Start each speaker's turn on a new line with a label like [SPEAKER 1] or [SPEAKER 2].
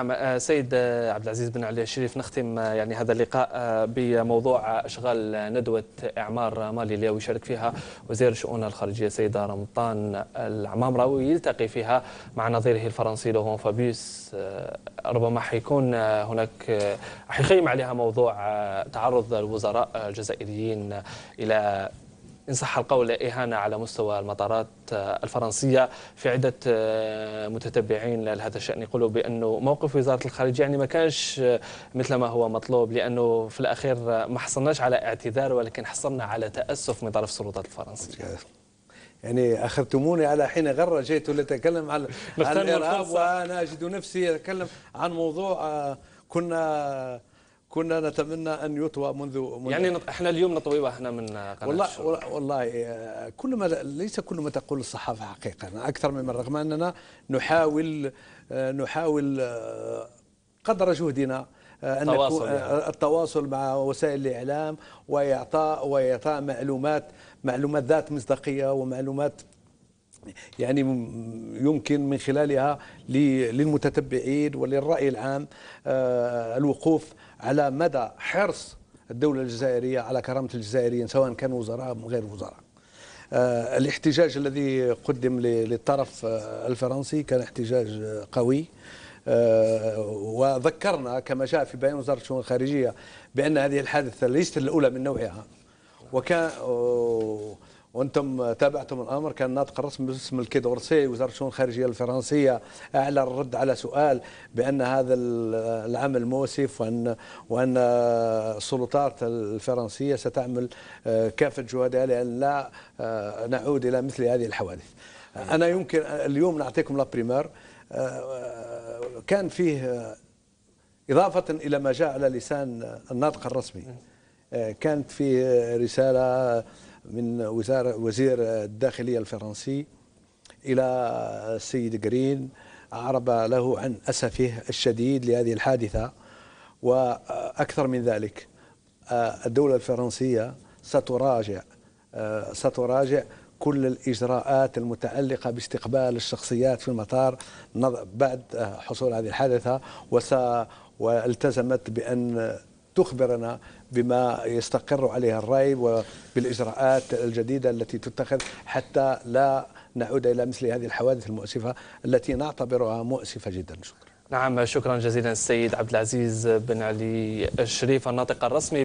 [SPEAKER 1] نعم، آه، سيد آه، عبد العزيز بن علي الشريف نختم آه، يعني هذا اللقاء بموضوع اشغال ندوه اعمار مالي اللي يشارك فيها وزير شؤون الخارجيه سيد رمضان العمامره ويلتقي فيها مع نظيره الفرنسي لوغون فابيوس ربما حيكون هناك حيخيم عليها موضوع تعرض الوزراء الجزائريين الى إن صح القول إهانة على مستوى المطارات آه، الفرنسية في عدة آه، متتبعين لهذا الشأن يقولوا بأنه موقف وزارة الخارجية يعني ما كانش آه، مثل ما هو مطلوب لأنه في الأخير ما حصلناش على اعتذار ولكن حصلنا على تأسف من طرف السلطات الفرنسية يعني
[SPEAKER 2] اخذتموني على حين غره جئت لاتكلم عن عن الارهاب وانا اجد نفسي اتكلم عن موضوع كنا كنا نتمنى ان يطوى منذ, منذ يعني
[SPEAKER 1] احنا اليوم نطوي احنا من قناه والله
[SPEAKER 2] الشرق. والله آه، كل ما ليس كل ما تقول الصحافه حقيقه اكثر مما رغم اننا نحاول آه، نحاول آه، قدر جهدنا أن التواصل, يعني. التواصل مع وسائل الاعلام واعطاء واعطاء معلومات معلومات ذات مصداقيه ومعلومات يعني يمكن من خلالها للمتتبعين وللرأي العام آه، الوقوف على مدى حرص الدولة الجزائرية على كرامة الجزائريين سواء كانوا وزراء أو غير وزراء آه، الاحتجاج الذي قدم للطرف آه، الفرنسي كان احتجاج قوي وذكرنا كما جاء في بيان وزارة الشؤون الخارجية بأن هذه الحادثة ليست الأولى من نوعها وكان وانتم تابعتم الامر كان ناطق الرسم باسم الكيدورسي وزاره الشؤون الخارجيه الفرنسيه اعلن الرد على سؤال بان هذا العمل موسف وان وان السلطات الفرنسيه ستعمل آه، كافه جهودها لان لا آه، نعود الى مثل هذه الحوادث. انا يمكن اليوم نعطيكم لابريمير آه، كان فيه اضافه الى ما جاء على لسان الناطق الرسمي كانت فيه رساله من وزارة وزير الداخلية الفرنسي إلى السيد جرين أعرب له عن أسفه الشديد لهذه الحادثة وأكثر من ذلك الدولة الفرنسية ستراجع ستراجع كل الإجراءات المتعلقة باستقبال الشخصيات في المطار بعد حصول هذه الحادثة والتزمت بأن تخبرنا بما يستقر عليه الرأي وبالإجراءات الجديدة التي تتخذ حتى لا نعود إلى مثل هذه الحوادث المؤسفة التي نعتبرها مؤسفة جدا شكرا
[SPEAKER 1] نعم شكرا جزيلا السيد عبد العزيز بن علي الشريف الناطق الرسمي